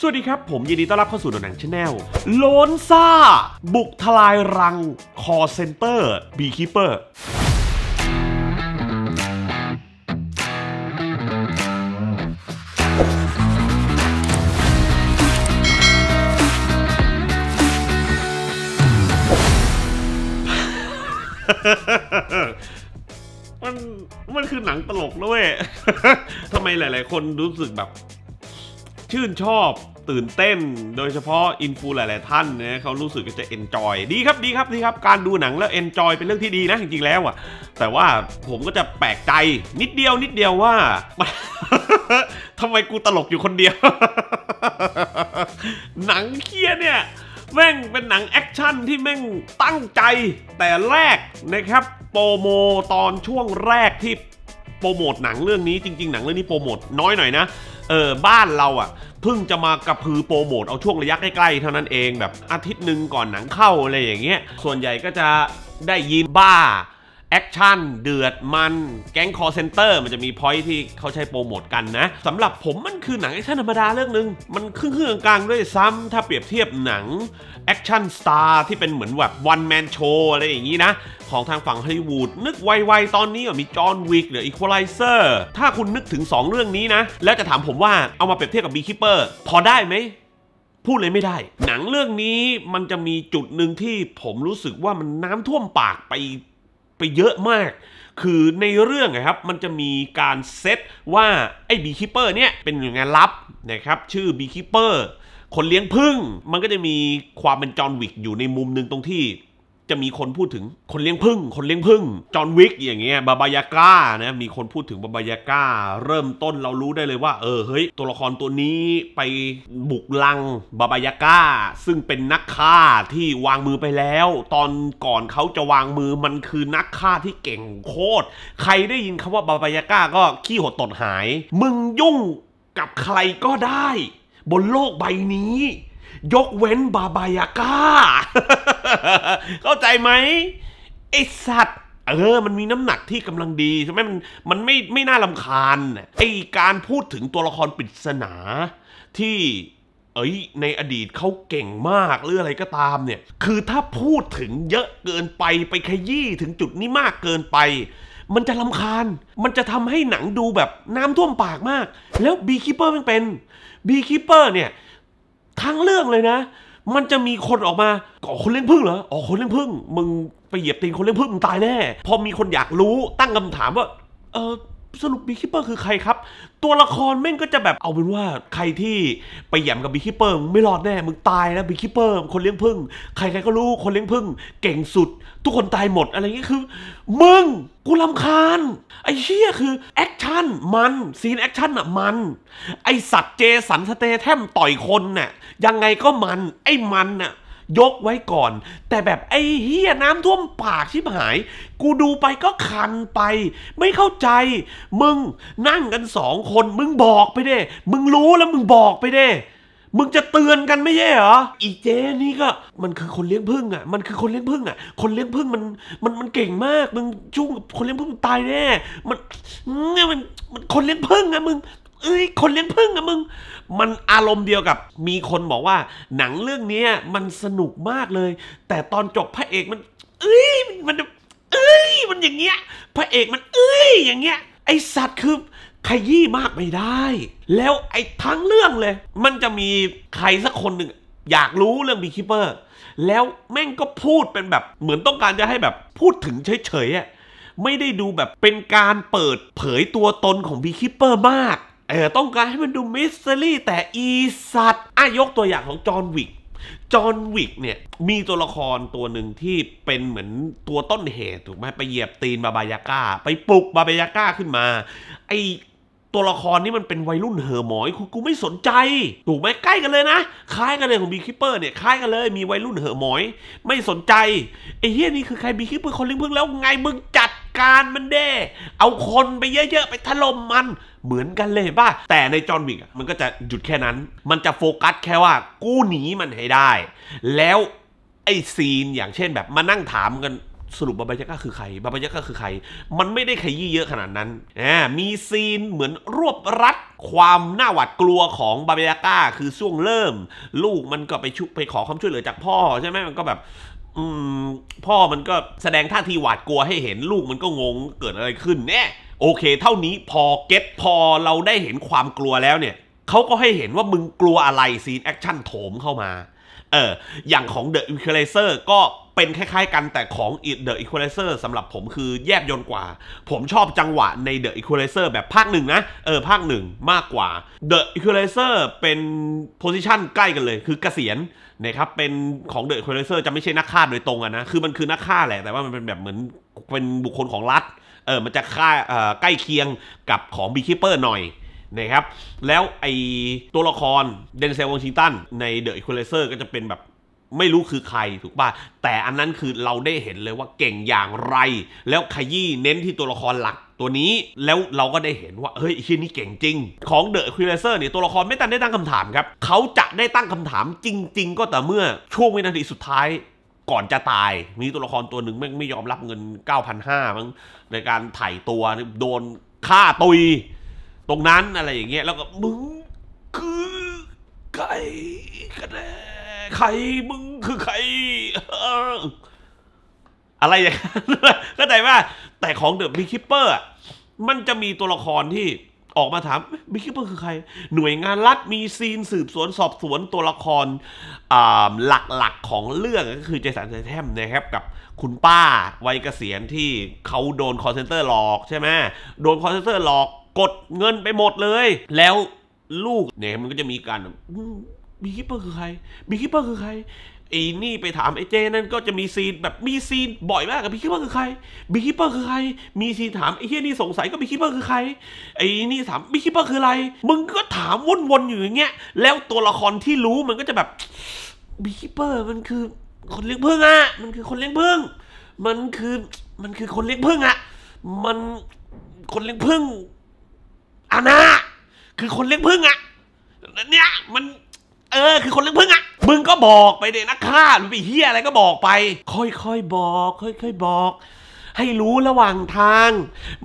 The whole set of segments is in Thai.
สวัสดีครับ ผมยินดีต้อนรับเข้าสู่หนังชาแนลโลนซ่า บุกทลายรังคอเซนเตอร์ บีคิปเปอร์ มันมันคือหนังตลกนะเว้ยทำไมหลายๆคนรู้สึกแบบชื่นชอบตื่นเต้น โดยเฉพาะ อินฟูหลาย ๆ ท่านนะเขารู้สึกจะเอนจอยดีครับ ดีครับดีครับการดูหนังแล้วเอนจอยเป็นเรื่องที่ดีนะ จริง ๆ แล้วอะแต่ว่าผมก็จะแปลกใจนิดเดียวนิดเดียวว่าทำไมกูตลกอยู่คนเดียว หนังเคียเนี่ย แม่งเป็นหนังแอคชั่นที่แม่งตั้งใจ แต่แรกนะครับโปรโมตอนช่วงแรก ที่โปรโมทหนังเรื่องนี้จริง ๆ หนังเรื่องนี้โปรโมทน้อยหน่อยนะเออบ้านเราอะ่ะเพิ่งจะมากระพือโปรโมทเอาช่วงระยะใกล้ๆ เท่านั้นเองแบบ อาทิตย์หนึ่งก่อนหนังเข้าอะไรอย่างเงี้ยส่วนใหญ่ก็จะได้ยินบ้าแอคชั่นเดือดมัน แก๊งคอเซนเตอร์มันจะมีพอยที่เขาใช้โปรโมทกันนะ สำหรับผมมันคือหนังแอคชั่นธรรมดาเรื่องนึง มันครึ่งๆกลางด้วยซ้ำ ถ้าเปรียบเทียบหนังแอคชั่นสตาร์ที่เป็นเหมือนแบบวันแมนโชอะไรอย่างนี้นะ ของทางฝั่งฮอลลีวูดนึกไวๆ ตอนนี้มีจอห์นวิกหรืออีควอไลเซอร์ถ้าคุณนึกถึง 2 เรื่องนี้นะ แล้วจะถามผมว่าเอามาเปรียบเทียบกับบีคิปเปอร์ พอได้ไหมพูดเลยไม่ได้ หนังเรื่องนี้มันจะมีจุดหนึ่งที่ผมรู้สึกว่ามันน้ำท่วมปากไปไปเยอะมาก คือในเรื่องนะครับ มันจะมีการเซตว่า ไอ้บีคิปเปอร์เนี่ยเป็นอย่างไนลับนะครับ ชื่อบีคิปเปอร์ คนเลี้ยงพึ่ง มันก็จะมีความเป็นจอห์นวิกอยู่ในมุมหนึ่งตรงที่จะมีคนพูดถึงคนเลี้ยงพึ่ง คนเลี้ยงพึ่งจอห์นวิกอย่างเงี้ย บาบายาก้านะมีคนพูดถึงบาบายาก้าเริ่มต้นเรารู้ได้เลยว่า เออเฮ้ย ตัวละครตัวนี้ไปบุกลังบาบายาก้า ซึ่งเป็นนักฆ่าที่วางมือไปแล้ว ตอนก่อนเขาจะวางมือมันคือนักฆ่าที่เก่งโคตรใครได้ยินคำว่า บาบายาก้าก็ขี้หดตดหาย มึงยุ่งกับใครก็ได้ บนโลกใบนี้ ยกเว้นบาบายาก้าเข้าใจไหมไอสัตว์เออมันมีน้ำหนักที่กำลังดี ใช่ไหมมันมันไม่ไม่น่าลำคาญไอการพูดถึงตัวละครปริศนาที่เอ้ยในอดีตเขาเก่งมากหรืออะไรก็ตามเนี่ยคือถ้าพูดถึงเยอะเกินไปไปขยี้ถึงจุดนี้มากเกินไป มันจะลำคาญมันจะทำให้หนังดูแบบน้ำท่วมปากมาก แล้วบีคิปเปอร์มันเป็นบีคิปเปอร์เนี่ยทั้งเรื่องเลยนะมันจะมีคนออกมาก่อคนเลี้ยงพึ่งเหรอ อ๋อ คนเลี้ยงพึ่ง มึงไปเหยียบตีนคนเลี้ยงพึ่งมึงตายแน่ พอมีคนอยากรู้ตั้งคำถามว่า เออสรุปบีคิปเปอร์คือใครครับ ตัวละครแม่งก็จะแบบเอาเป็นว่าใครที่ไปแย่มกับบีคิปเปอร์มึงไม่รอดแน่มึงตายนะบีคิปเปอร์คนเลี้ยงพึ่งใครใครก็รู้ คนเลี้ยงพึ่งเก่งสุด ทุกคนตายหมดอะไรเงี้ยคือ มึงกูลำคาญไอ้เชี่ยคือ แอคชั่น มันซีนแอคชั่นอะมันไอสัตว์เจสันสเตแทมต่อยคนเน่ยยังไงก็มันไอ้มันน่ะยกไว้ก่อน แต่แบบไอ้เฮียน้ำท่วมปากชิบหาย กูดูไปก็คันไป ไม่เข้าใจ มึงนั่งกันสองคนมึงบอกไปเด้ มึงรู้แล้วมึงบอกไปเด้ มึงจะเตือนกันไม่ใช่เหรออีเจนี่ก็ มันคือคนเลี้ยงพึ่งอ่ะมันคือคนเลี้ยงพึ่งอ่ะคนเลี้ยงพึ่งมันมันมันเก่งมาก มึงชุ้งคนเลี้ยงพึ่งตายแน่มันเนี่ยมันมันคนเลี้ยงพึ่งอ่ะมึงเอ้ย คนเลี้ยงพึ่งอะมึง มันอารมณ์เดียวกับมีคนบอกว่า หนังเรื่องนี้มันสนุกมากเลย แต่ตอนจบพระเอกมันเอ้ยมันเอ้ย มันอย่างเงี้ย พระเอกมันเอ้ยอย่างเงี้ย ไอสัตว์คือขยี้มากไม่ได้ แล้วไอ้ทั้งเรื่องเลย มันจะมีใครสักคนหนึ่ง อยากรู้เรื่องบีคิปเปอร์ แล้วแม่งก็พูดเป็นแบบ เหมือนต้องการจะให้แบบพูดถึงเฉยๆอะไม่ได้ดูแบบเป็นการเปิดเผยตัวตนของบีคิปเปอร์มากเออต้องการให้มันดูมิสซิลี่แต่อีสัตว์อ่ะยกตัวอย่างของจอห์นวิกจอห์นวิกเนี่ย มีตัวละครตัวหนึ่งที่เป็นเหมือนตัวต้นเหตุถูกไหมไปเหยียบตีนบาบายาก้า ไปปลุกบาบายาก้าขึ้นมา ไอตัวละครนี่มันเป็นวัยรุ่นเห่อหมอยกูกูไม่สนใจ ถูกไหมใกล้กันเลยนะ คล้ายกันเลยของบีคิปเปอร์เนี่ยคล้ายกันเลยมีวัยรุ่นเห่อหมอยไม่สนใจไอ้เฮียนี่คือใครบีคิปเปอร์คนเลิงเพิ่งแล้วไงมึงจัดการมันเด้เอาคนไปเยอะ ๆ ไปถล่มมันเหมือนกันเลยป่ะ แต่ในจอห์นวิกมันก็จะหยุดแค่นั้น มันจะโฟกัสแค่ว่ากู้หนีมันให้ได้ แล้วไอ้ซีนอย่างเช่นแบบมานั่งถามกันสรุปบาบายาก้าคือใครบาบายาก้าคือใครมันไม่ได้ขยี้เยอะขนาดนั้นแมีซีนเหมือนรวบรัดความน่าหวาดกลัวของบาบายาก้าคือช่วงเริ่มลูกมันก็ไปชุบไปขอความช่วยเหลือจากพ่อใช่ไหมมันก็แบบอืมพ่อมันก็แสดงท่าทีหวาดกลัวให้เห็นลูกมันก็งงเกิดอะไรขึ้นแน่โอเคเท่านี้พอเก็ตพอเราได้เห็นความกลัวแล้วเนี่ยเขาก็ให้เห็นว่ามึงกลัวอะไร ซีนแอคชั่นโถมเข้ามาเอออย่างของ The e q u a l i z e r ก็เป็นคล้ายๆกันแต่ของ The Equalizer สำหรับผมคือแยบยนต์กว่า ผมชอบจังหวะใน The Equalizer แบบภาคหนึ่งนะ เออ ภาคหนึ่งมากกว่า The Equalizer เป็น position ใกล้กันเลย คือเกษียณนะครับเป็นของ The Equalizer จะไม่ใช่นักฆ่าโดยตรงอะนะคือมันคือนักฆ่าแหละ แต่ว่ามันเป็นแบบเหมือนเป็นบุคคลของรัฐเออมันจะค่าใกล้เคียงกับของ Beekeeper หน่อยนะครับ แล้วไอตัวละครเดนเซลวองชิงตันใน The Equalizer ก็จะเป็นแบบไม่รู้คือใครถูกป่ะแต่อันนั้นคือเราได้เห็นเลยว่าเก่งอย่างไร แล้วขยี้เน้นที่ตัวละครหลัก ตัวนี้แล้วเราก็ได้เห็นว่า เฮ้ยไอ้ทีนี้เก่งจริง ของเดอะคิวเลเซอร์เนี่ยตัวละครไม่ตันได้ตั้งคำถามครับเขาจะได้ตั้งคำถามจริง ๆ ก็แต่เมื่อช่วงวินาทีสุดท้ายก่อนจะตาย มีตัวละครตัวหนึ่งไม่ไม่ยอมรับเงิน 9,500มั้งในการถ่ายตัวโดนฆ่าตุยตรงนั้นอะไรอย่างเงี้ยแล้วก็มึงคือไก่กระเดใครมึงคือใคร อะไรอย่างนั้นก็แต่ว่าแต่ของเดอะบิ๊กคิปเปอร์มันจะมีตัวละครที่ออกมาถามบิ๊กคิปเปอร์ คือใคร หน่วยงานรัฐมีซีนสืบสวนสอบสวนตัวละครหลักๆของเรื่องก็คือเจสันเซแทมนะครับกับคุณป้า วัยเกษียณที่เขาโดนคอร์เซนเตอร์หลอกใช่ไหมโดนคอร์เซนเตอร์หลอกกดเงินไปหมดเลย แล้วลูกเนี่ยมันก็จะมีการบีคิปเปอร์คือใครบีคิปเปอร์คือใคร ไอ้นี่ไปถามไอ้เจ นั่นก็จะมีซีน แบบมีซีน บ่อยมากกับบีคิปเปอร์คือใครบีคิปเปอร์คือใคร มีซีนถามไอ้เฮียนี่สงสัยก็บีคิปเปอร์คือใคร ไอ้นี่ถามบีคิปเปอร์คืออะไร มึงก็ถามวนๆอยู่อย่างเงี้ย แล้วตัวละครที่รู้มันก็จะแบบบีคิปเปอร์มันคือคนเลี้ยงพึ่งอะ มันคือคนเลี้ยงพึ่งมันคือ มันคือคนเลี้ยงพึ่งอะ มันคนเลี้ยงพึ่งอานาคือคนเลี้ยงพึ่งอะเนี่ยมันเออคือคนเลี้ยงพึ่งอ่ะ มึงก็บอกไปเด็นักฆ่าหรือไปเฮียอะไรก็บอกไป ค่อยๆบอก ค่อยๆบอก ให้รู้ระหว่างทาง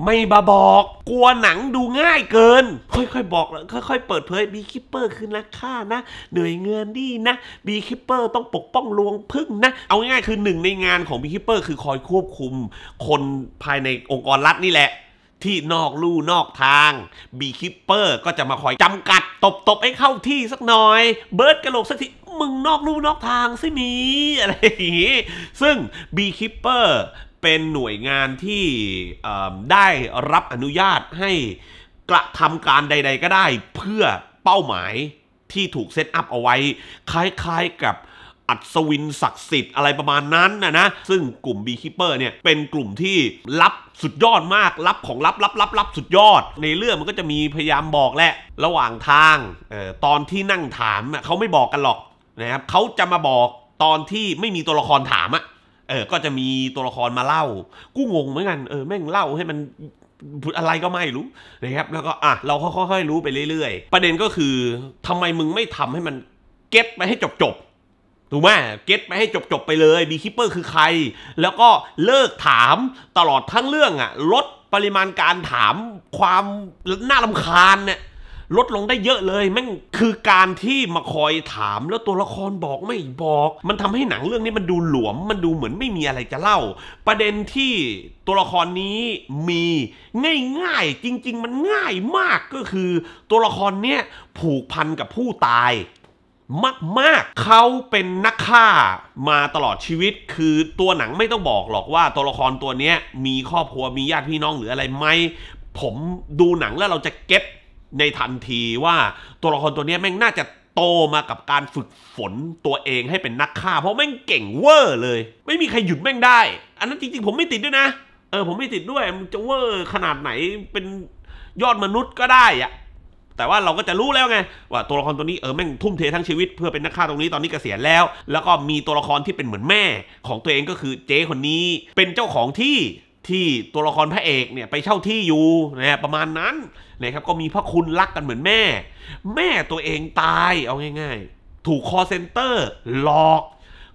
ไม่บาบอกกลัวหนังดูง่ายเกิน ค่อยๆบอกแล้วค่อยๆเปิดเผยบีคิปเปอร์คือนักฆ่านะเหนื่อยเงินดีนะบีคิปเปอร์ต้องปกป้องลวงพึ่งนะ เอาง่ายๆคือหนึ่งในงานของบีคิปเปอร์คือคอยควบคุม คนภายในองค์กรรัฐนี่แหละ ที่นอกลู่นอกทางบีคิปเปอร์ก็จะมาคอยจำกัดตบตบให้เข้าที่สักหน่อยเบิร์ดกระโหลกสักทีมึงนอกลู่นอกทางสิมีอะไรอย่างงี้ ซึ่ง b คิปเปอร์เป็นหน่วยงานที่ได้รับอนุญาตให้กระทำการใด ๆก็ได้เพื่อเป้าหมายที่ถูกเซตอัพเอาไว้ คล้าย ๆ กับัศวินศักดิ์สิทธิ์อะไรประมาณนั้นนะนะซึ่งกลุ่มบีคิปเปอร์เนี่ยเป็นกลุ่มที่รับสุดยอดมากรับของรับรับรับรับสุดยอด ในเรื่องมันก็จะมีพยายามบอกแหละระหว่างทางออตอนที่นั่งถามเขาไม่บอกกันหรอกนะครับเขาจะมาบอกตอนที่ไม่มีตัวละครถามอะเออก็จะมีตัวละครมาเล่ากู้งงเหมือนกันเออแม่งเล่าให้มันอะไรก็ไม่รู้นะครับแล้วก็อ่ะเราค่อยๆรู้ไปเรื่อยๆ ประเด็นก็คือทำไมมึงไม่ทำให้มันเก็ตไปให้จบๆถูกไหมเก็ตไปให้จบๆไปเลยบีคิปเปอร์คือใคร แล้วก็เลิกถามตลอดทั้งเรื่องอะลดปริมาณการถามความน่าลำคาญเนี่ยลดลงได้เยอะเลยแม่งคือการที่มาคอยถามแล้วตัวละครบอกไม่บอก มันทำให้หนังเรื่องนี้มันดูหลวมมันดูเหมือนไม่มีอะไรจะเล่า ประเด็นที่ตัวละครนี้มีง่ายๆจริงๆมันง่ายมากก็คือตัวละครเนี้ยผูกพันกับผู้ตายมากๆ เขาเป็นนักฆ่ามาตลอดชีวิตคือตัวหนังไม่ต้องบอกหรอกว่า ตัวละครตัวนี้มีครอบครัวมีญาติพี่น้องหรืออะไรไหม ผมดูหนังแล้วเราจะเก็ตในทันทีว่า ตัวละครตัวนี้แม่งน่าจะโตมากับการฝึกฝนตัวเองให้เป็นนักฆ่า เพราะ แม่งเก่งเวอร์เลย ไม่มีใครหยุดแม่งได้ อันนั้นจริงๆ ผมไม่ติดด้วยนะเออผมไม่ติดด้วยมันจะเวอร์ขนาดไหนเป็นยอดมนุษย์ก็ได้อะแต่ว่าเราก็จะรู้แล้วไง ว่า ตัวละครตัวนี้เออแม่งทุ่มเททั้งชีวิตเพื่อเป็นนักฆ่าตรงนี้ตอนนี้เกษียณแล้ว แล้วก็มีตัวละครที่เป็นเหมือนแม่ ของตัวเองก็คือเจ้คนนี้เป็นเจ้าของที่ที่ตัวละครพระเอกเนี่ยไปเช่าที่อยู่นะประมาณนั้นนะครับ ก็มีพระคุณรักกันเหมือนแม่ แม่ตัวเองตายเอาง่ายๆ ถูกคอเซ็นเตอร์หลอก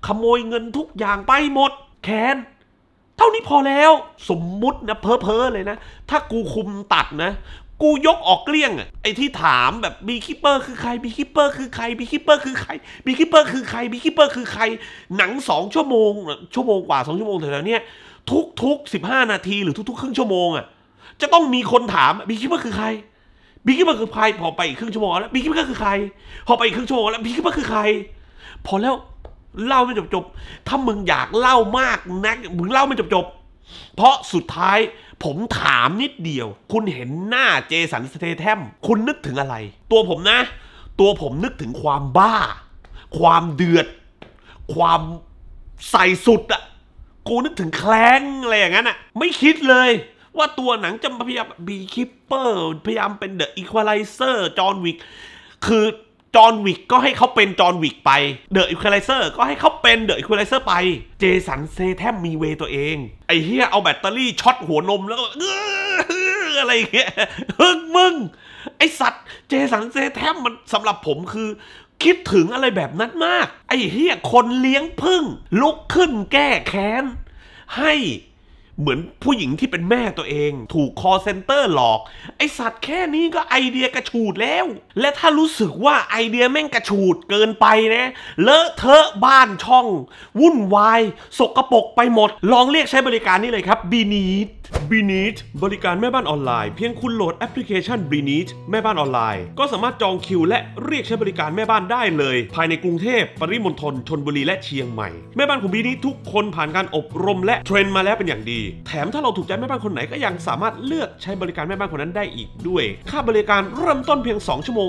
ขโมยเงินทุกอย่างไปหมดแค้นเท่านี้พอแล้วสมมุตินะเพ้อๆเลยนะ ถ้ากูคุมตัดนะกูยกออกเกลี้ยงอะไอที่ถามแบบบีคิปเปอร์คือใครบีคิปเปอร์คือใครบีคิปเปอร์คือใครบีคิปเปอร์คือใครบีคิปเปอร์คือใครหนังสองชั่วโมง ชั่วโมงกว่าสองชั่วโมงแถวเนี้ยทุกทุกสิบห้านาที หรือทุกๆครึ่งชั่วโมงอ่ะจะต้องมีคนถามบีคิปเปอร์คือใครบีคิปเปอร์คือใคร พอไปอีกครึ่งชั่วโมงแล้วบีคิปเปอร์คือใครพอไปอีกครึ่งชั่วโมงแล้วบีคิปเปอร์คือใคร พอแล้วเล่าไม่จบจบถ้ามึงอยากเล่ามากนักมึงเล่าไม่จบจบเพราะสุดท้ายผมถามนิดเดียว คุณเห็นหน้าเจสันสเตแทมคุณนึกถึงอะไร ตัวผมนะ ตัวผมนึกถึงความบ้า ความเดือด ความใส่สุดอะกูนึกถึงแคลงอะไรอย่างนั้นอะไม่คิดเลยว่าตัวหนังจะพยายามบีคิปเปอร์พยายามเป็นเดอะอีควอไลเซอร์จอห์นวิก คือจอห์นวิก ก็ให้เขาเป็นจอห์นวิกไป เดอะอิควอไลเซอร์ก็ให้เขาเป็นเดอะอิควอไลเซอร์ไป เจสันเซแทมมีเวตัวเอง ไอ้เฮียเอาแบตเตอรี่ช็อตหัวนมแล้วก็อะไรเงี้ยฮึ่งมึง ไอสัตว์ เจสันเซแทมมันสำหรับผมคือคิดถึงอะไรแบบนั้นมาก ไอ้เฮียคนเลี้ยงพึ่งลุกขึ้นแก้แค้นให้เหมือนผู้หญิงที่เป็นแม่ตัวเอง ถูกคอเซนเตอร์หลอกไอสัตว์แค่นี้ก็ไอเดียกระชูดแล้ว และถ้ารู้สึกว่าไอเดียแม่งกระชูดเกินไปนะเลอะเทอะบ้านช่อง วุ่นวาย สกรปรกไปหมด ลองเรียกใช้บริการนี่เลยครับ บีนีด b e n e a t บริการแม่บ้านออนไลน์ เพียงคุณโหลดแอปพลิเคชัน b e n e a t แม่บ้านออนไลน์ ก็สามารถจองคิวและเรียกใช้บริการแม่บ้านได้เลย ภายในกรุงเทพปริมณฑลชนบุรีและเชียงใหม่แม่บ้านของ b e n e a t ทุกคนผ่านการอบรม และเทรนมาแล้วเป็นอย่างดี แถมถ้าเราถูกใจแม่บ้านคนไหนก็ยังสามารถเลือกใช้บริการแม่บ้านคนนั้นได้อีกด้วย ค่าบริการเริ่มต้นเพียง2ชั่วโมง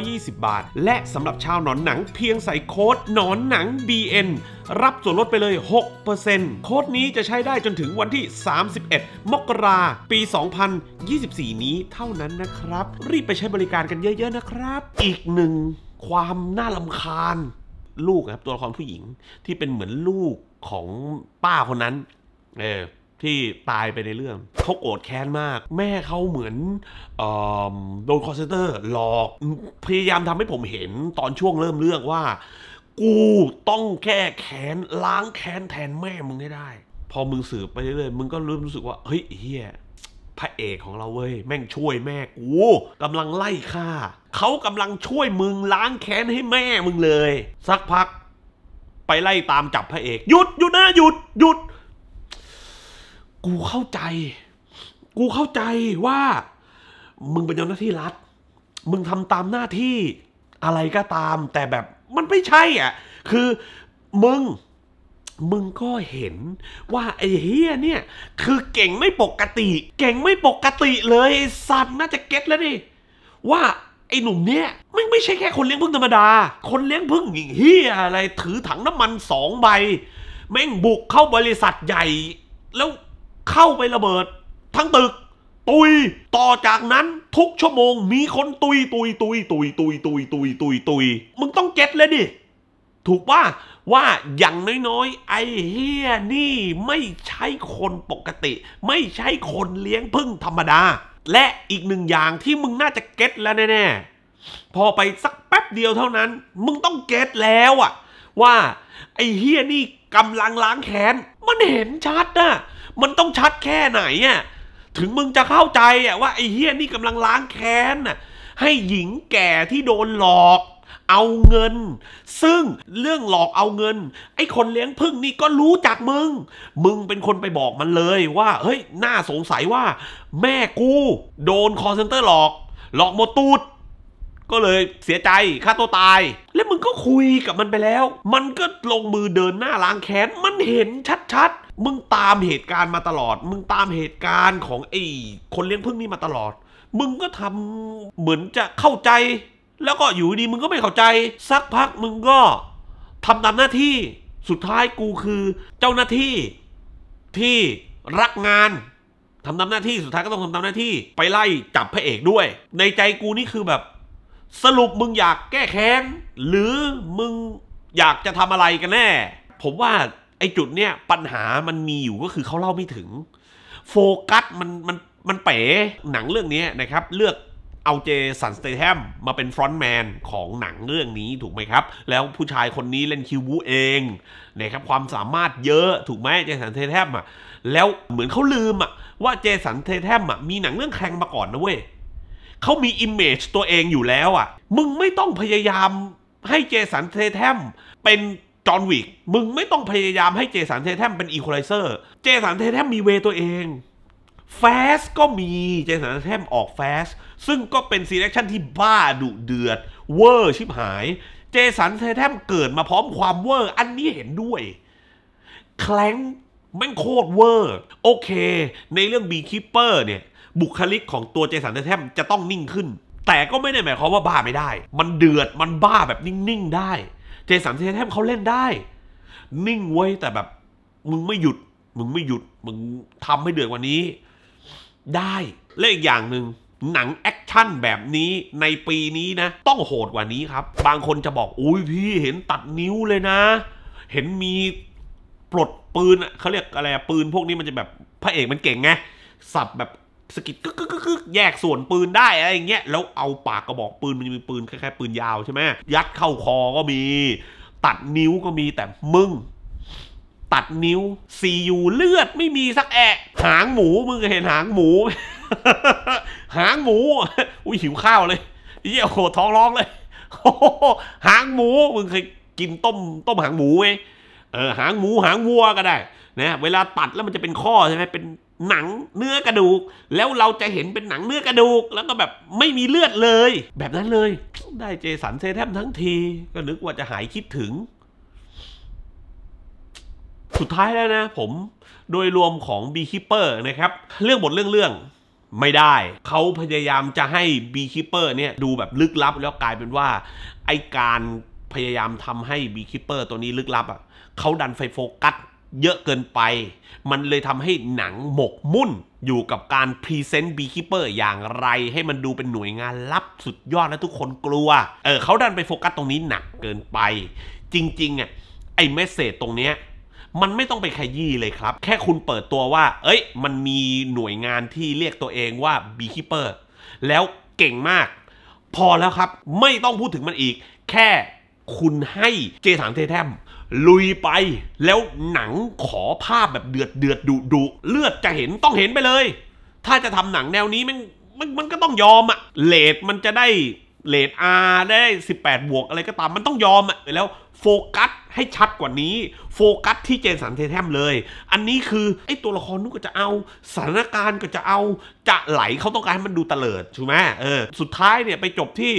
520 บาท และสำหรับชาวหนอนหนังเพียงใส่โค้ดหนอนหนัง BN รับส่วนลดไปเลย 6%โค้ดนี้จะใช้ได้จนถึงวันที่ 31 มกราปี 2024 นี้เท่านั้นนะครับ รีบไปใช้บริการกันเยอะๆนะครับ อีกหนึ่งความน่าลำคาญลูกครับ ตัวละครผู้หญิงที่เป็นเหมือนลูกของป้าคนนั้น เออที่ตายไปในเรื่องเขาโกรธแค้นมาก แม่เขาเหมือนอโดนคอนเซนเตอร์หลอกพยายามทำให้ผมเห็น ตอนช่วงเริ่มเรื่องว่ากูต้องแก้แค้นล้างแค้นแทนแม่มึงให้ได้ พอมึงสืบไปเรื่อยๆมึงก็เริ่มรู้สึกว่า เฮ้ยเฮียพระเอกของเราเว้ยแม่งช่วยแม่กูกำลังไล่ฆ่าเขากำลังช่วยมึงล้างแค้นให้แม่ มึงเลย สักพัก ไปไล่ตามจับพระเอกหยุดหยุดนะหยุดหยุด กูเข้าใจ กูเข้าใจว่า มึงเป็นเจ้าหน้าที่รัฐมึงทำตามหน้าที่ อะไรก็ตาม แต่แบบมันไม่ใช่อ่ะ คือมึง มึงก็เห็นว่าไอ้เฮียเนี่ยคือเก่งไม่ปกติ เก่งไม่ปกติเลยสัตว์น่าจะเก็ตแล้วดิว่าไอ้หนุ่มเนี่ยไม่ไม่ใช่แค่คนเลี้ยงพึ่งธรรมดา คนเลี้ยงพึ่งงเฮียอะไรถือถังน้ำมันสองใบ แม่งบุกเข้าบริษัทใหญ่ แล้วเข้าไประเบิดทั้งตึกตุย ต่อจากนั้นทุกชั่วโมงมีคนตุยตุย ตุยตุยตุยตุยตุยตุยตุย มึงต้องเก็ตเลยดิ ถูกป่ะว่าอย่างน้อยๆไอ้เฮียนี่ไม่ใช่คนปกติ ไม่ใช่คนเลี้ยงพึ่งธรรมดา และอีกหนึ่งอย่างที่มึงน่าจะเก็ตแล้วแน่ๆพอไปสักแป๊บเดียวเท่านั้น มึงต้องเก็ตแล้วอะว่าไอ้เฮียนี่กำลังล้างแค้นมันเห็นชัดนะมันต้องชัดแค่ไหนอะถึงมึงจะเข้าใจอะว่า ไอ้เฮียนี่กำลังล้างแค้นน่ะให้หญิงแก่ที่โดนหลอกเอาเงิน ซึ่งเรื่องหลอกเอาเงิน ไอ้คนเลี้ยงพึ่งนี่ก็รู้จักมึง มึงเป็นคนไปบอกมันเลยว่าเฮ้ย น่าสงสัยว่า แม่กูโดนคอร์เซนเตอร์หลอก หลอกหมดตูดก็เลยเสียใจฆ่าตัวตาย แล้วมึงก็คุยกับมันไปแล้ว มันก็ลงมือเดินหน้าล้างแค้นมันเห็นชัดๆ มึงตามเหตุการณ์มาตลอด มึงตามเหตุการณ์ของไอ้คนเลี้ยงพึ่งนี่มาตลอด มึงก็ทำเหมือนจะเข้าใจ แล้วก็อยู่ดีมึงก็ไม่เข้าใจสักพัก มึงก็ทำตามหน้าที่สุดท้ายกูคือ เจ้าหน้าที่ที่รักงานทำตามหน้าที่สุดท้ายก็ต้องทำตามหน้าที่ ไปไล่จับพระเอกด้วย ในใจกูนี่คือแบบสรุปมึงอยากแก้แค้นหรือมึงอยากจะทำอะไรกันแน่ ผมว่าไอ้จุดเนี้ยปัญหามันมีอยู่ก็คือเขาเล่าไม่ถึงโฟกัสมันมันมันเป๋หนังเรื่องนี้นะครับเลือกเอาเจสันสเตแฮมมาเป็นฟรอนต์แมนของหนังเรื่องนี้ถูกไหมครับ แล้วผู้ชายคนนี้เล่นคิวบูเองนะครับความสามารถเยอะถูกไหมเจสันสเตแฮมอ่ะแล้วเหมือนเขาลืมอ่ะว่าเจสันสเตแฮมอ่ะมีหนังเรื่องแข่งมาก่อนนะเว้ยเขามีอิมเมจตัวเองอยู่แล้วอะ่ะ มึงไม่ต้องพยายามให้เจสันเทแทมเป็นจอห์นวิก มึงไม่ต้องพยายามให้เจสันเทแทมเป็นอีควอไลเซอร์ เจสันเทแทมมีเวตัวเองแฟสก็มี เจสันเทมออกแฟสซึ่งก็เป็นซีเลคชั่นที่บ้าดุเดือดเวอร์ชิบหาย เจสันเทแทมเกิดมาพร้อมความเวอร์อันนี้เห็นด้วย แคลงแม่งโคตรเวอร์โอเค ในเรื่องบีคิปเปอร์เนี่ยบุคลิกของตัวเจสันเททมจะต้องนิ่งขึ้น แต่ก็ไม่ได้หมายความว่าบ้าไม่ได้ มันเดือด มันบ้าแบบนิ่งๆ ได้ เจสันเททมเขาเล่นได้ นิ่งไว้แต่แบบ มึงไม่หยุด มึงไม่หยุด มึงทำให้เดือดกว่านี้ ได้ และอีกอย่างหนึ่งหนังแอคชั่นแบบนี้ในปีนี้นะ ต้องโหดกว่านี้ครับ บางคนจะบอกอุ้ยพี่ เห็นตัดนิ้วเลยนะ เห็นมีปลดปืนเขาเรียกอะไรปืนพวกนี้มันจะแบบพระเอกมันเก่งไงสับแบบสกิดกึกกึกกึแยกส่วนปืนได้อะไรอย่างเงี้ยแล้วเอาปากกระบอกปืนมันจะมีปืนคล้ายๆปืนยาวใช่ไหมยัดเข้าคอก็มี ตัดนิ้วก็มีแต่มึง ตัดนิ้วซีอูเลือดไม่มีสักแอะ หางหมูมึงเห็นหางหมู หางหมูอุ้ยหิวข้าวเลยเยี่ยโหท้องร้องเลย หางหมูมึงเคยกินต้มต้มหางหมูไหมเออหางหมูหางวัวก็ได้นะเวลาตัดแล้วมันจะเป็นข้อใช่ไหมเป็นหนังเนื้อกระดูก แล้วเราจะเห็นเป็นหนังเนื้อกระดูกแล้วก็แบบไม่มีเลือดเลย แบบนั้นเลย ได้เจสันเซแทมทั้งทีก็นึกว่าจะหายคิดถึง สุดท้ายแล้วนะผมโดยรวมของบีคิปเปอร์นะครับเรื่องบทเรื่องเรื่อง ไม่ได้เขาพยายามจะให้บีคิปเปอร์เนี่ยดูแบบลึกลับ แล้วกลายเป็นว่า ไอการพยายามทำให้บีคิปเปอร์ตัวนี้ลึกลับอะ่ะเขาดันไฟโฟกัสเยอะเกินไป มันเลยทำให้หนังหมกมุ่นอยู่กับการพรีเซนต์บีคิปเปอร์อย่างไรให้มันดูเป็นหน่วยงานลับสุดยอดและทุกคนกลัว เออเขาดันไปโฟกัสตรงนี้หนักเกินไป จริงๆอ่ะไอ้เมสเซจตรงเนี้ยมันไม่ต้องไปขยี้เลยครับ แค่คุณเปิดตัวว่า เอ้ยมันมีหน่วยงานที่เรียกตัวเองว่าบีคิปเปอร์แล้วเก่งมาก พอแล้วครับไม่ต้องพูดถึงมันอีก แค่คุณให้เจสันเทแทมลุยไปแล้วหนังขอภาพแบบเดือดเดือดดุดุเลือดจะเห็นต้องเห็นไปเลย ถ้าจะทำหนังแนวนี้มันมันมันก็ต้องยอมอะเลดมันจะได้เลดอาได้ 18 บวกอะไรก็ตามมันต้องยอมอะแล้วโฟกัสให้ชัดกว่านี้ โฟกัสที่เจนสันเทแทมเลย อันนี้คือ ไอ้ตัวละครนู้นก็จะเอาสถานการณ์ก็จะเอาจะไหลเขาต้องการให้มันดูตะเลิดถูกไหมเออสุดท้ายเนี่ยไปจบที่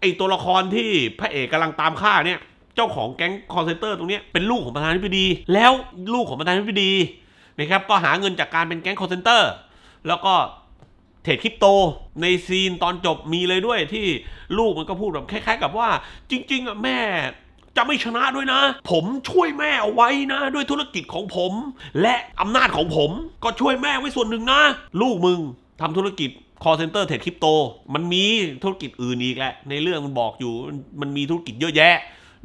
ไอ้ตัวละครที่พระเอกกำลังตามฆ่าเนี่ยเจ้าของแก๊งคอร์เซนเตอร์ตรงนี้เป็นลูกของประธานาธิบดี แล้วลูกของประธานาธิบดีนะครับก็หาเงินจากการเป็นแก๊งคอร์เซนเตอร์ แล้วก็เทรดคริปโตในซีนตอนจบมีเลยด้วยที่ลูกมันก็พูดแบบคล้ายๆ กับว่า จริงๆอ่ะแม่จะไม่ชนะด้วยนะ ผมช่วยแม่เอาไว้นะ ด้วยธุรกิจของผม และอำนาจของผมก็ช่วยแม่ไว้ส่วนหนึ่งนะ ลูกมึงทำธุรกิจคอร์เซนเตอร์เทรดคริปโตมันมีธุรกิจอื่นอีกแหละในเรื่องมันบอกอยู่มันมีธุรกิจเยอะแยะ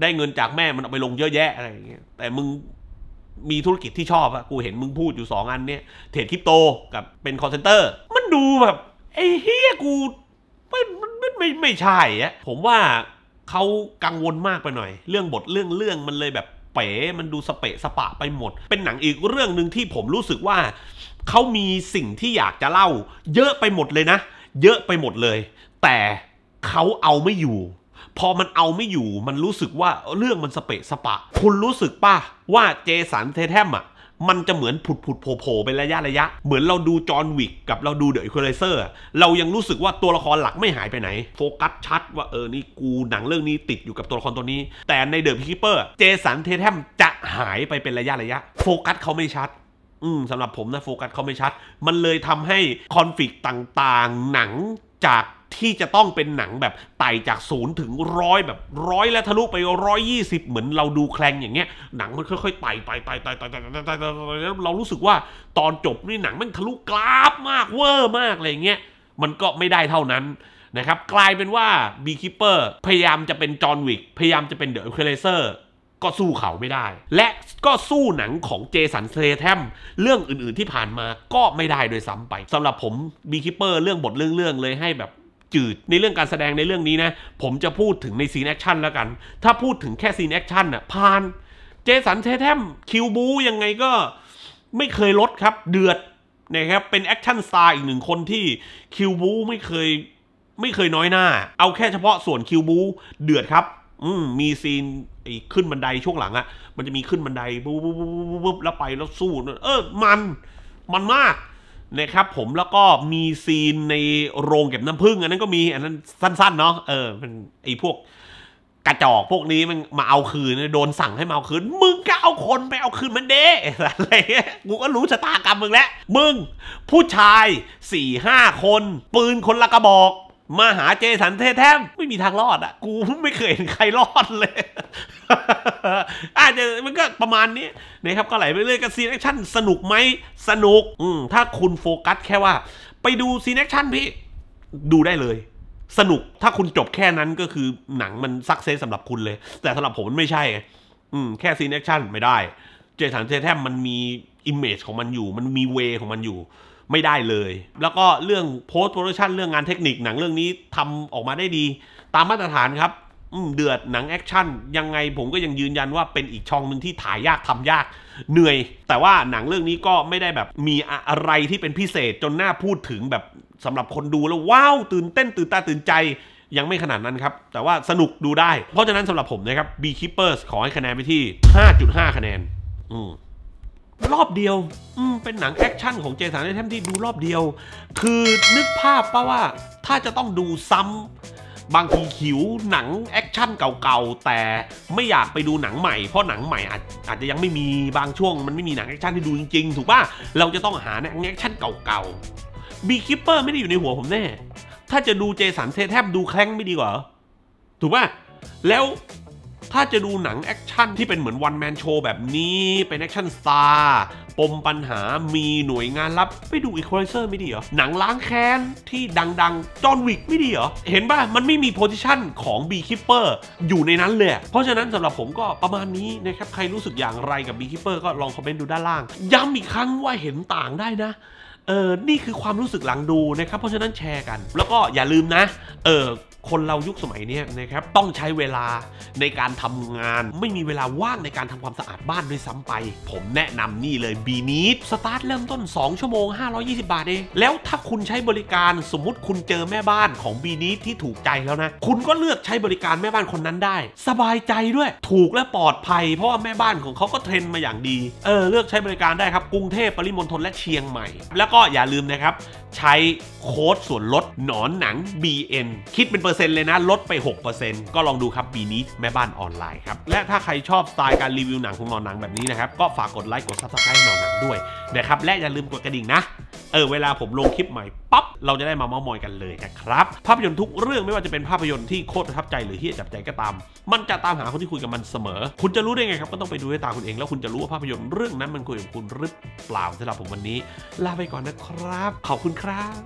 ได้เงินจากแม่มันเอาไปลงเยอะแยะอะไรอย่างเงี้ย แต่มึงมีธุรกิจที่ชอบอะกูเห็นมึงพูดอยู่สองอันเนี่ยเทรดคริปโตกับเป็นคอนเซนเตอร์ มันดูแบบ ไอ้เฮียกูไม่ไม่ไม่ไม่ใช่อะผมว่าเขากังวลมากไปหน่อย เรื่องบท เรื่องเรื่องมันเลยแบบ เป๋ มันดูสเปะสปะไปหมด เป็นหนังอีกเรื่องหนึ่งที่ผมรู้สึกว่า เขามีสิ่งที่อยากจะเล่า เยอะไปหมดเลยนะเยอะไปหมดเลย แต่เขาเอาไม่อยู่พอมันเอาไม่อยู่มันรู้สึกว่าเรื่องมันสเปะสปะ คุณรู้สึกป่ะว่าเจสันเทแทมอ่ะ มันจะเหมือนผุดผุดโผล่ไประยะระยะ เหมือนเราดูจอห์นวิก กับเราดูเดอะอีควอไลเซอร์เรายังรู้สึกว่าตัวละครหลักไม่หายไปไหน โฟกัสชัดว่าเออนี่กูหนังเรื่องนี้ติดอยู่กับตัวละครตัวนี้ แต่ในเดอะพีเปอร์เจสันเทแทมจะหายไปเป็นระยะระยะโฟกัสเขาไม่ชัดอืมสำหรับผมนะโฟกัสเขาไม่ชัด มันเลยทำให้คอนฟ lict ต่างๆหนังจากที่จะต้องเป็นหนังแบบไต่จากศูนย์ถึงร้อยแบบร้อยและทะลุไปร้อยยี่สิบเหมือนเราดูแคลงอย่างเงี้ยหนังมันค่อย ๆไต่ไต่ไต่ไต่ไต่ไต่ไต่ไต่ไเรารู้สึกว่าตอนจบนี่หนังมันทะลุกราฟมากเวอร์มาก อะไรเงี้ย มันก็ไม่ได้เท่านั้นนะครับ กลายเป็นว่าบีคิปเปอร์พยายามจะเป็นจอห์นวิกพยายามจะเป็นเดอะเคเลเซอร์ก็สู้เขาไม่ได้ และก็สู้หนังของเจสันเซแทมเรื่องอื่น ๆที่ผ่านมาก็ไม่ได้โดยซ้ำไปสำหรับผมบีคิปเปอร์เรื่องบทเรื่องๆเลยให้แบบจืดในเรื่องการแสดงในเรื่องนี้นะ ผมจะพูดถึงในซีนแอคชั่นแล้วกัน ถ้าพูดถึงแค่ซีนแอคชั่นอ่ะผ่าน เจสันเทเทม คิวบูยังไงก็ ไม่เคยลดครับ เดือดนะครับ เป็นแอคชั่นสไตล์อีกหนึ่งคนที่ คิวบูไม่เคย ไม่เคยน้อยหน้า เอาแค่เฉพาะส่วนคิวบูเดือดครับ อืมมีซีนไอ้ขึ้นบันไดช่วงหลังอะมันจะมีขึ้นบันไดบปุ๊บปุ๊บปุ๊บแล้วไปแล้วสู้เออมันมันมากนะครับผมแล้วก็มีซีนในโรงเก็บน้ำผึ้งอันนั้นก็มีอันนั้นสั้นๆเนาะเออมันไอ้พวกกระจอกพวกนี้มันมาเอาคืน โดนสั่งให้มาเอาคืน มึงก็เอาคนไปเอาคืนมันเด้อะไรเงี้ยกูก็รู้ชะตากรรมมึงแล้ว มึง ผู้ชายสี่ห้าคน ปืนคนละกระบอกมาหาเจสันเทแทมไม่มีทางรอดอ่ะ กูไม่เคยเห็นใครรอดเลยอาจจะมันก็ประมาณนี้นะครับก็ไหลไปเรื่อยกับซีนแอคชั่นสนุกไหม สนุก อืมถ้าคุณโฟกัสแค่ว่า ไปดูซีนแอคชั่นพี่ ดูได้เลย สนุกถ้าคุณจบแค่นั้นก็คือหนังมันสักเซสสำหรับคุณเลย แต่สำหรับผมมันไม่ใช่อืมแค่ซีนแอคชั่นไม่ได้ เจสันเทแทมมันมีอิมเมจของมันอยู่ มันมีเวของมันอยู่ไม่ได้เลย แล้วก็เรื่องโพสต์โปรดักชันเรื่องงานเทคนิค หนังเรื่องนี้ทำออกมาได้ดี ตามมาตรฐานครับเดือดหนังแอคชั่นยังไงผมก็ยังยืนยันว่าเป็นอีกช่องหนึ่งที่ถ่ายยากทำยาก เหนื่อย แต่ว่าหนังเรื่องนี้ก็ไม่ได้แบบมีอะไรที่เป็นพิเศษจนน่าพูดถึงแบบสำหรับคนดูแล้วว้าว ตื่นเต้นตื่นตาตื่นใจยังไม่ขนาดนั้นครับแต่ว่าสนุกดูได้ เพราะฉะนั้นสำหรับผมนะครับ Beekeepers ขอให้คะแนนไปที่ 5.5 คะแนน อืมรอบเดียว อืม เป็นหนังแอคชั่นของเจสันไอเทมที่ดูรอบเดียว คือนึกภาพปะว่าถ้าจะต้องดูซ้ำ บางทีหิวหนังแอคชั่นเก่าๆ แต่ไม่อยากไปดูหนังใหม่ เพราะหนังใหม่อาจอาจจะยังไม่มีบางช่วงมันไม่มีหนังแอคชั่นที่ดูจริงๆ ถูกปะเราจะต้องหาหนังแอคชั่นเก่าๆบีคิปเปอร์ไม่ได้อยู่ในหัวผมแน่ ถ้าจะดูเจสันเซแทบดูแคลงไม่ดีกว่าถูกปะแล้วถ้าจะดูหนังแอคชั่นที่เป็นเหมือนวันแมนโชว์แบบนี้เป็นแอคชั่นซาปมปัญหามีหน่วยงานรับไปดูอีควอไลเซอร์ไม่ดีเหรอ หนังล้างแค้น ที่ดังๆจอห์นวิกไม่ดีเหรอ เห็นป่ะ มันไม่มีโพซิชันของบีคิปเปอร์อยู่ในนั้นเลยเพราะฉะนั้นสำหรับผมก็ประมาณนี้นะครับใครรู้สึกอย่างไรกับบีคิปเปอร์ก็ลองคอมเมนต์ดูด้านล่าง ย้ำอีกครั้งว่าเห็นต่างได้นะเออนี่คือความรู้สึกหลังดูนะครับ เพราะฉะนั้นแชร์กัน แล้วก็อย่าลืมนะ เออคนเรายุคสมัยนี้นะครับต้องใช้เวลาในการทำงานไม่มีเวลาว่างในการทำความสะอาดบ้านด้วยซ้ำไป ผมแนะนำนี่เลยบีนีดสตาร์ทเริ่มต้น 2 ชั่วโมง 520 บาทเองแล้วถ้าคุณใช้บริการสมมติคุณเจอแม่บ้านของบีนีดที่ถูกใจแล้วนะ คุณก็เลือกใช้บริการแม่บ้านคนนั้นได้ สบายใจด้วยถูกและปลอดภัย เพราะว่าแม่บ้านของเขาก็เทรนมาอย่างดีเออเลือกใช้บริการได้ครับกรุงเทพปริมณฑลและเชียงใหม่แล้วก็อย่าลืมนะครับ ใช้โค้ดส่วนลด หนอนหนัง BN คิดเป็นเปอร์เซ็นต์เลยนะ ลดไป 6%ก็ลองดูครับปีนี้แม่บ้านออนไลน์ครับ และถ้าใครชอบสไตล์การรีวิวหนังของหนอนหนังแบบนี้นะครับ ก็ฝากกดไลค์กดซับสไครต์หนอนหนังด้วยนะครับและอย่าลืมกดกระดิ่งนะเออเวลาผมลงคลิปใหม่ปั๊บ เราจะได้มาเม้ามอยกันเลยนะครับภาพยนตร์ทุกเรื่องไม่ว่าจะเป็นภาพยนตร์ที่โคตรประทับใจหรือที่จับใจก็ตาม มันจะตามหาคนที่คุยกับมันเสมอ คุณจะรู้ได้ไงครับก็ต้องไปดูด้วยตาคุณเองแล้วคุณจะรู้ว่าภาพยนตร์เรื่องนั้นมันคุยกับคุณหรือเปล่าสำหรับผมวันนี้ลาไปก่อนอนนะครับ ขอบคุณครับ